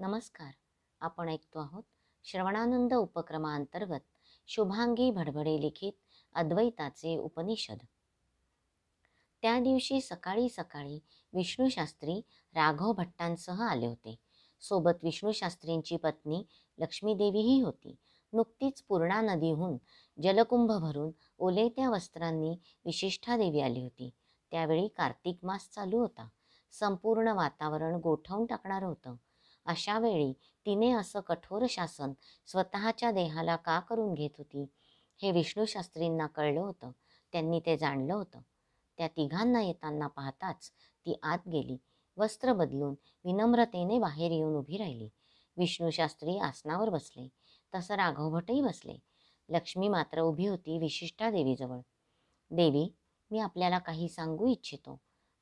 नमस्कार आपण ऐकतो आहोत श्रवणानंद उपक्रमाअंतर्गत शुभांगी भडभडे लिखित अद्वैताचे उपनिषद त्या दिवशी सकाळी सकाळी विष्णूशास्त्री राघव भट्टांसह आले होते सोबत विष्णूशास्त्रींची पत्नी लक्ष्मीदेवीही होती नुकतीच पूर्णा नदीहून जलकुंभ भरून ओलेत्या वस्त्रांनी देवी आली होती त्यावेळी कार्तिक मास चालू होता संपूर्ण वातावरण गोठवून टाकणारं होतं अशा वेळी तिने असं कठोर शासन स्वतःच्या देहाला का करून घेत होती हे विष्णूशास्त्रींना कळलं होतं त्यांनी ते जाणलं होतं त्या तिघांना येताना पाहताच ती आत गेली वस्त्र बदलून विनम्रतेने बाहेर येऊन उभी राहिली विष्णूशास्त्री आसनावर बसले तसं राघवभटही बसले लक्ष्मी मात्र उभी होती विशिष्टा देवीजवळ देवी मी आपल्याला काही सांगू इच्छितो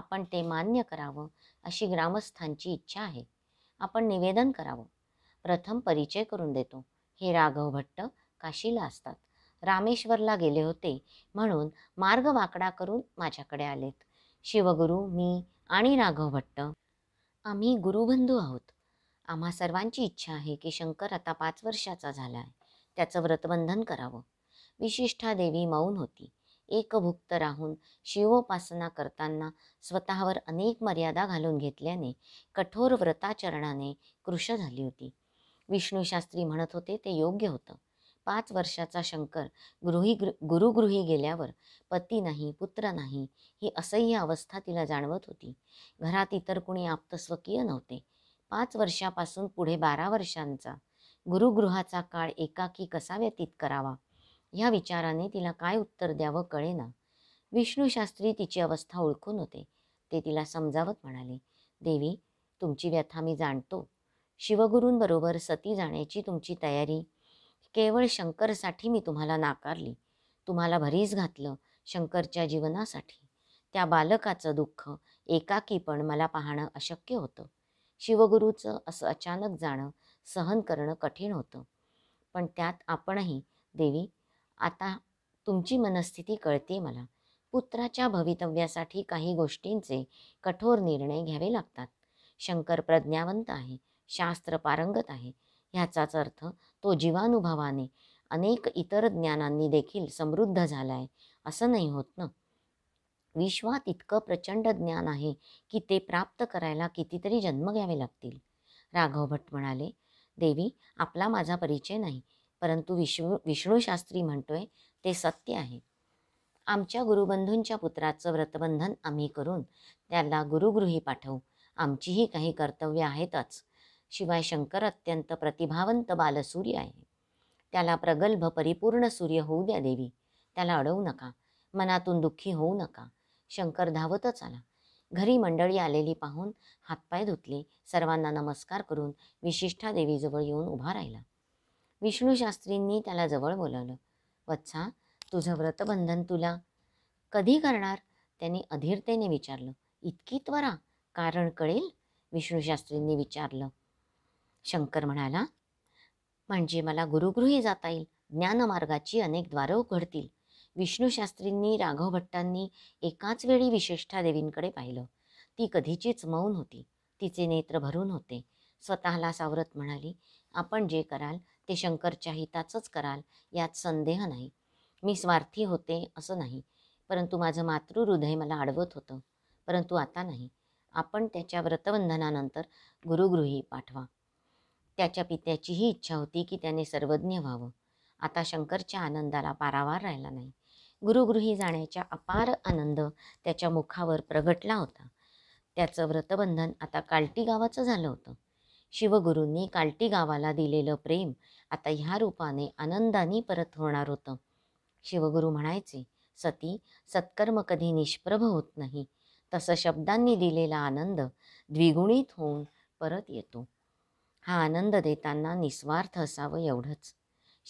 आपण ते मान्य करावं अशी ग्रामस्थांची इच्छा आहे आपण निवेदन करावं प्रथम परिचय करून देतो हे राघव भट्ट काशीला असतात रामेश्वरला गेले होते म्हणून मार्ग वाकडा करून माझ्याकडे आलेत शिवगुरु मी आणि राघव भट्ट आम्ही गुरुबंधू आहोत आम्हा सर्वांची इच्छा आहे की शंकर आता पाच वर्षाचा झाला आहे त्याचं व्रतबंधन करावं विशिष्ठा देवी मौन होती एकभुक्त राहून शिवोपासना करताना स्वतःवर अनेक मर्यादा घालून घेतल्याने कठोर व्रताचरणाने कृश झाली होती विष्णूशास्त्री म्हणत होते ते योग्य होतं पाच वर्षाचा शंकर गृही गुरुगृही गेल्यावर पती नाही पुत्र नाही ही असह्य अवस्था तिला जाणवत होती घरात इतर कुणी आप्तस्वकीय नव्हते पाच वर्षापासून पुढे बारा वर्षांचा गुरुगृहाचा काळ एकाकी कसा व्यतीत करावा या विचाराने तिला काय उत्तर द्यावं कळेना विष्णूशास्त्री तिची अवस्था ओळखून होते ते तिला समजावत म्हणाले देवी तुमची व्यथा मी जाणतो शिवगुरूंबरोबर सती जाण्याची तुमची तयारी केवळ शंकरसाठी मी तुम्हाला नाकारली तुम्हाला भरीस घातलं शंकरच्या जीवनासाठी त्या बालकाचं दुःख एकाकी पण मला पाहणं अशक्य होतं शिवगुरूचं असं अचानक जाणं सहन करणं कठीण होतं पण त्यात आपणही देवी आता तुमची मनस्थिती कळते मला पुत्राच्या भवितव्यासाठी काही गोष्टींचे कठोर निर्णय घ्यावे लागतात शंकर प्रज्ञावंत आहे शास्त्र पारंगत आहे ह्याचाच अर्थ तो जीवानुभवाने अनेक इतर ज्ञानांनी देखील समृद्ध झाला आहे असं नाही होत ना विश्वात इतकं प्रचंड ज्ञान आहे की ते प्राप्त करायला कितीतरी जन्म घ्यावे लागतील राघव भट म्हणाले देवी आपला माझा परिचय नाही परंतु विष्णू विष्णूशास्त्री म्हणतोय ते सत्य आहे आमच्या गुरुबंधूंच्या पुत्राचं व्रतबंधन आम्ही करून त्याला गुरुगृही पाठवू आमचीही काही कर्तव्य आहेतच शिवाय शंकर अत्यंत प्रतिभावंत बालसूर्य आहे त्याला प्रगल्भ परिपूर्ण सूर्य होऊ द्या देवी त्याला अडवू नका मनातून दुःखी होऊ नका शंकर धावतच आला घरी मंडळी आलेली पाहून हातपाय धुतले सर्वांना नमस्कार करून विशिष्ठा देवीजवळ येऊन उभा राहिला विष्णूशास्त्रींनी त्याला जवळ बोलावलं वत्सा तुझं व्रतबंधन तुला कधी करणार त्यांनी अधीरतेने विचारलं इतकी त्वरा कारण कळेल विष्णूशास्त्रींनी विचारलं शंकर म्हणाला म्हणजे मला गुरुगृही जाता येईल ज्ञानमार्गाची अनेक द्वारं उघडतील विष्णूशास्त्रींनी राघव भट्टांनी एकाच वेळी विशेष्ठा देवींकडे पाहिलं ती कधीचीच मौन होती तिचे नेत्र भरून होते स्वतःला सावरत म्हणाली आपण जे कराल ते शंकरच्या हिताचंच कराल यात संदेह नाही मी स्वार्थी होते असं नाही परंतु माझं मातृहृदय मला अडवत होतं परंतु आता नाही आपण त्याच्या व्रतबंधनानंतर गुरुगृही पाठवा त्याच्या पित्याचीही इच्छा होती की त्याने सर्वज्ञ व्हावं आता शंकरच्या आनंदाला पारावार राहिला नाही गुरुगृही जाण्याचा अपार आनंद त्याच्या मुखावर प्रगटला होता त्याचं व्रतबंधन आता कालटी गावाचं झालं होतं शिवगुरूंनी कालटी गावाला दिलेलं प्रेम आता ह्या रूपाने आनंदाने परत होणार होतं शिवगुरू म्हणायचे सती सत्कर्म कधी निष्प्रभ होत नाही तसं शब्दांनी दिलेला आनंद द्विगुणित होऊन परत येतो हा आनंद देताना निस्वार्थ असावं एवढंच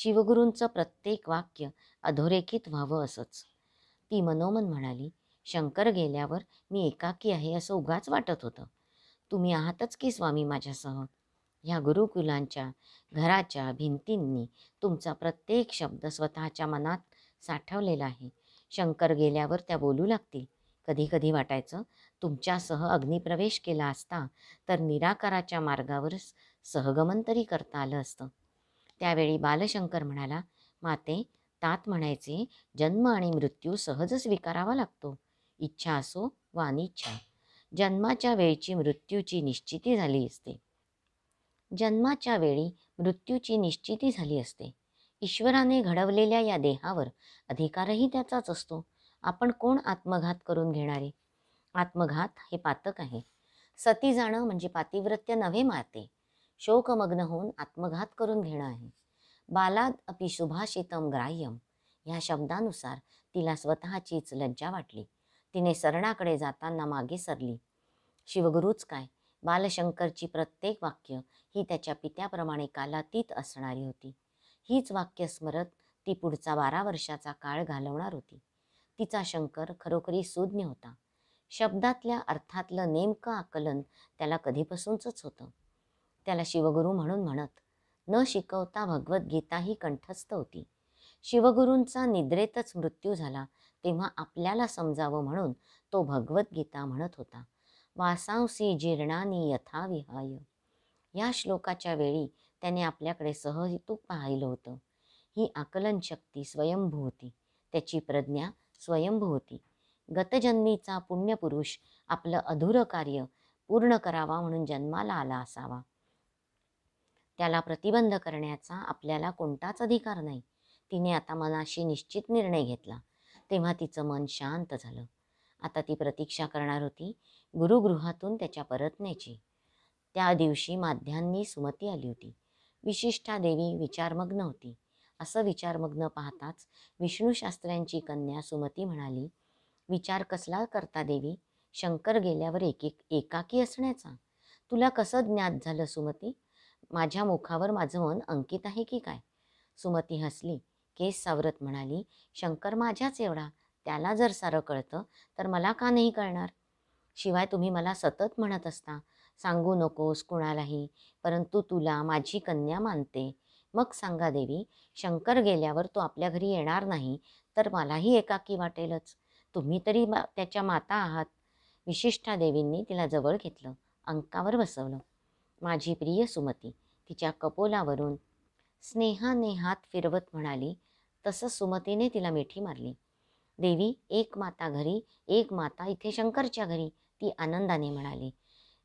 शिवगुरूंचं प्रत्येक वाक्य अधोरेखित व्हावं असंच ती मनोमन म्हणाली शंकर गेल्यावर मी एकाकी आहे असं उगाच वाटत होतं तुम्ही आहातच की स्वामी माझ्यासह ह्या गुरुकुलांच्या घराच्या भिंतींनी तुमचा प्रत्येक शब्द स्वतःच्या मनात साठवलेला आहे शंकर गेल्यावर त्या बोलू लागतील कधी कधी वाटायचं तुमच्यासह अग्निप्रवेश केला असता तर निराकाराच्या मार्गावर सहगमन तरी करता आलं असतं त्यावेळी बालशंकर म्हणाला माते तात म्हणायचे जन्म आणि मृत्यू सहज स्वीकारावा लागतो इच्छा असो वा अनिच्छा जन्माच्या वेळची मृत्यूची निश्चिती झाली असते जन्माच्या वेळी मृत्यूची निश्चिती झाली असते ईश्वराने घडवलेल्या या देहावर अधिकारही त्याचाच असतो आपण कोण आत्मघात करून घेणारे आत्मघात हे पातक आहे सती जाणं म्हणजे पातिव्रत्य नव्हे मारते शोकमग्न होऊन आत्मघात करून घेणं आहे बालाद अपि सुभाषितम ग्राह्यम ह्या शब्दानुसार तिला स्वतःचीच लज्जा वाटली तिने सरणाकडे जाताना मागे सरली शिवगुरूच काय बालशंकरची प्रत्येक वाक्य ही त्याच्या पित्याप्रमाणे कालातीत असणारी होती हीच वाक्य स्मरत ती पुढचा बारा वर्षाचा काळ घालवणार होती तिचा शंकर खरोखरी सुज्ञ होता शब्दातल्या अर्थातलं नेमकं आकलन त्याला कधीपासूनच होतं त्याला शिवगुरू म्हणून म्हणत न शिकवता ही कंठस्थ होती शिवगुरूंचा निद्रेतच मृत्यू झाला तेव्हा आपल्याला समजावं म्हणून तो भगवद्गीता म्हणत होता वासांसी जीर्णानी यथाविहाय या श्लोकाच्या वेळी त्याने आपल्याकडे सहहेतूक पाहिलं होतं ही आकलन शक्ती स्वयंभू होती त्याची प्रज्ञा स्वयंभू होती गतजन्मीचा पुण्यपुरुष आपलं अधुरं कार्य पूर्ण करावा म्हणून जन्माला आला असावा त्याला प्रतिबंध करण्याचा आपल्याला कोणताच अधिकार नाही तिने आता मनाशी निश्चित निर्णय घेतला तेव्हा तिचं मन शांत झालं आता ती प्रतीक्षा करणार होती गुरुगृहातून त्याच्या परतण्याची त्या दिवशी माध्यांनी सुमती आली होती विशिष्टा देवी विचारमग्न होती असं विचारमग्न पाहताच विष्णूशास्त्र्यांची कन्या सुमती म्हणाली विचार कसला करता देवी शंकर गेल्यावर एक एक एकाकी असण्याचा तुला कसं ज्ञात झालं सुमती माझ्या मुखावर माझं मन अंकित आहे की काय सुमती हसली केस सावरत म्हणाली शंकर माझ्याच एवढा त्याला जर सारं कळतं तर मला का नाही कळणार शिवाय तुम्ही मला सतत म्हणत असता सांगू नकोस कुणालाही परंतु तुला माझी कन्या मानते मग सांगा देवी शंकर गेल्यावर तो आपल्या घरी येणार नाही तर मलाही एकाकी वाटेलच तुम्ही तरी त्याच्या माता आहात विशिष्ठा देवींनी तिला जवळ घेतलं अंकावर बसवलं माझी प्रिय सुमती तिच्या कपोलावरून स्नेहाने हात फिरवत म्हणाली तसं सुमतीने तिला मिठी मारली देवी एक माता घरी एक माता इथे शंकरच्या घरी ती आनंदाने म्हणाली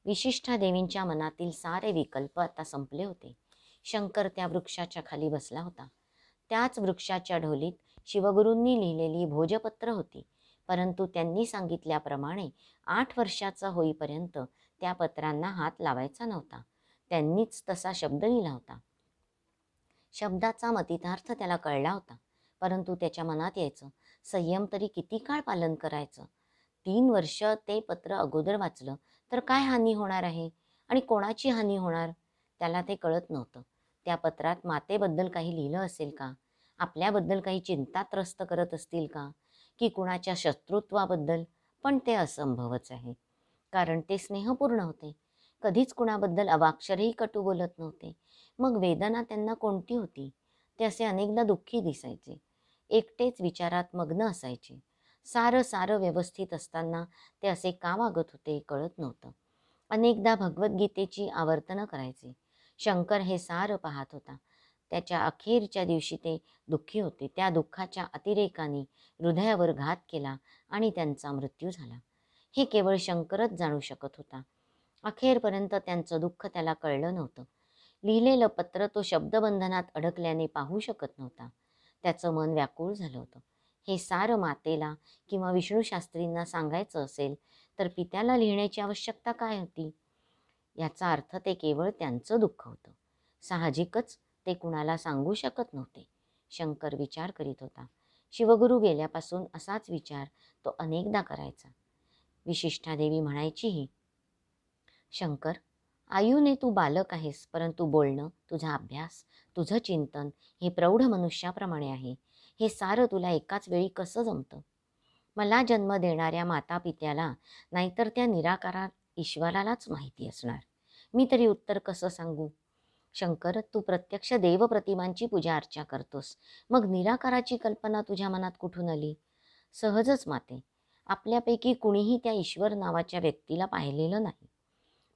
विशिष्ट देवींच्या मनातील सारे विकल्प आता संपले होते शंकर त्या वृक्षाच्या खाली बसला होता त्याच वृक्षाच्या ढोलीत शिवगुरूंनी लिहिलेली भोजपत्र होती परंतु त्यांनी सांगितल्याप्रमाणे आठ वर्षाचा होईपर्यंत त्या पत्रांना हात लावायचा नव्हता त्यांनीच तसा शब्द लिहिला होता शब्दाचा मतितार्थ त्याला कळला होता परंतु त्याच्या मनात यायचं संयम तरी किती काळ पालन करायचं तीन वर्ष ते पत्र अगोदर वाचलं तर काय हानी होणार आहे आणि कोणाची हानी होणार त्याला ते कळत नव्हतं त्या पत्रात मातेबद्दल काही लिहिलं असेल का आपल्याबद्दल काही चिंता त्रस्त करत असतील का की कुणाच्या शत्रुत्वाबद्दल पण ते असंभवच आहे कारण ते स्नेहपूर्ण होते कधीच कुणाबद्दल अवाक्षरही कटू बोलत नव्हते मग वेदना त्यांना कोणती होती ते असे अनेकदा दुःखी दिसायचे एकटेच विचारात मग्न असायचे सारं सारं व्यवस्थित असताना ते असे का वागत होते कळत नव्हतं अनेकदा भगवद्गीतेची आवर्तनं करायचे शंकर हे सारं पाहत होता त्याच्या अखेरच्या दिवशी ते दुःखी होते त्या दुःखाच्या अतिरेकाने हृदयावर घात केला आणि त्यांचा मृत्यू झाला हे केवळ शंकरच जाणू शकत होता अखेरपर्यंत त्यांचं दुःख त्याला कळलं नव्हतं लिहिलेलं पत्र तो शब्दबंधनात अडकल्याने पाहू शकत नव्हता त्याचं मन व्याकुळ झालं होतं हे सारं मातेला किंवा विष्णूशास्त्रींना सांगायचं असेल तर पित्याला लिहिण्याची आवश्यकता काय होती याचा अर्थ ते केवळ त्यांचं दुःख होतं साहजिकच ते कुणाला सांगू शकत नव्हते शंकर विचार करीत होता शिवगुरू गेल्यापासून असाच विचार तो अनेकदा करायचा विशिष्ठादेवी म्हणायचीही शंकर आयुने तू बालक आहेस परंतु बोलणं तुझा अभ्यास तुझं चिंतन हे प्रौढ मनुष्याप्रमाणे आहे हे सारं तुला एकाच वेळी कसं जमतं मला जन्म देणाऱ्या माता पित्याला नाहीतर त्या निराकारात ईश्वरालाच माहिती असणार मी तरी उत्तर कसं सांगू शंकर तू प्रत्यक्ष देवप्रतिमांची पूजा अर्चा करतोस मग निराकाराची कल्पना तुझ्या मनात कुठून आली सहजच माते आपल्यापैकी कुणीही त्या ईश्वर नावाच्या व्यक्तीला पाहिलेलं नाही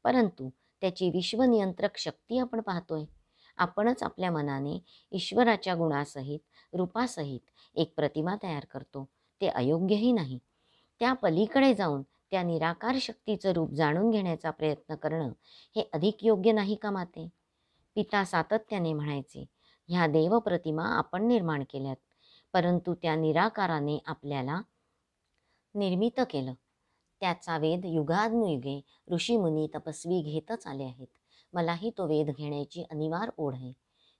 परंतु त्याची विश्वनियंत्रक शक्ती आपण पाहतोय आपणच आपल्या मनाने ईश्वराच्या गुणासहित रूपासहित एक प्रतिमा तयार करतो ते अयोग्यही नाही त्या पलीकडे जाऊन त्या निराकार शक्तीचं रूप जाणून घेण्याचा प्रयत्न करणं हे अधिक योग्य नाही का माते पिता सातत्याने म्हणायचे ह्या देवप्रतिमा आपण निर्माण केल्यात परंतु त्या निराकाराने आपल्याला निर्मित केलं त्याचा वेद युगानुयुगे ऋषीमुनी तपस्वी घेतच आले आहेत मलाही तो वेद घेण्याची अनिवार ओढ आहे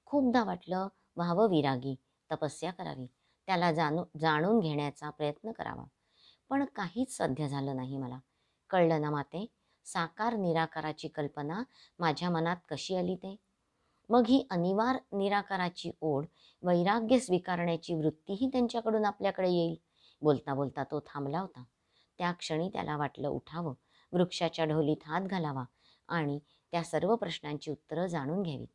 खूपदा वाटलं व्हावं विरागी तपस्या करावी त्याला जाणू जाणून घेण्याचा प्रयत्न करावा पण काहीच सध्य झालं नाही मला कळलं ना माते साकार निराकाराची कल्पना माझ्या मनात कशी आली ते मग ही अनिवार निराकाराची ओढ वैराग्य स्वीकारण्याची वृत्तीही त्यांच्याकडून आपल्याकडे येईल बोलता बोलता तो थांबला होता त्या क्षणी त्याला वाटलं उठावं वृक्षाच्या ढोलीत हात घालावा आणि त्या सर्व प्रश्नांची उत्तरं जाणून घ्यावीत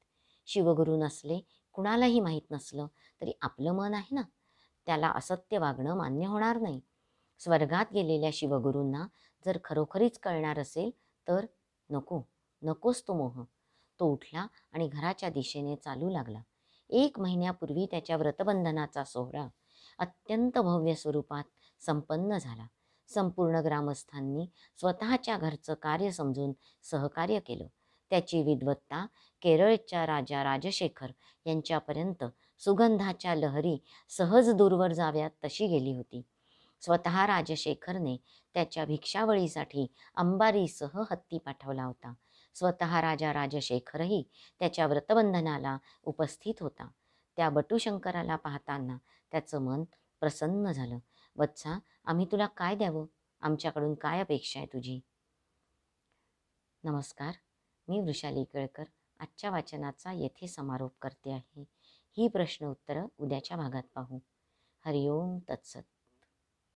शिवगुरू नसले कुणालाही माहीत नसलं तरी आपलं मन आहे ना त्याला असत्य वागणं मान्य होणार नाही स्वर्गात गेलेल्या शिवगुरूंना जर खरोखरीच कळणार असेल तर नको नकोस तो मोह तो उठला आणि घराच्या दिशेने चालू लागला एक महिन्यापूर्वी त्याच्या व्रतबंधनाचा सोहळा अत्यंत भव्य स्वरूपात संपन्न झाला संपूर्ण ग्रामस्थांनी स्वतःच्या घरचं कार्य समजून सहकार्य केलं त्याची विद्वत्ता केरळच्या राजा राजशेखर यांच्यापर्यंत सुगंधाच्या लहरी सहज दूरवर जाव्यात तशी गेली होती स्वतः राजशेखरने त्याच्या भिक्षावळीसाठी अंबारीसह हत्ती पाठवला होता स्वतः राजा राजशेखरही त्याच्या व्रतबंधनाला उपस्थित होता त्या बटुशंकराला पाहताना त्याचं मन प्रसन्न झालं वत्सा आम्ही तुला काय द्यावं आमच्याकडून काय अपेक्षा आहे तुझी नमस्कार मी वृषाली केळकर आजच्या वाचनाचा येथे समारोप करते आहे ही प्रश्न उत्तरं उद्याच्या भागात पाहू हरिओम तत्सत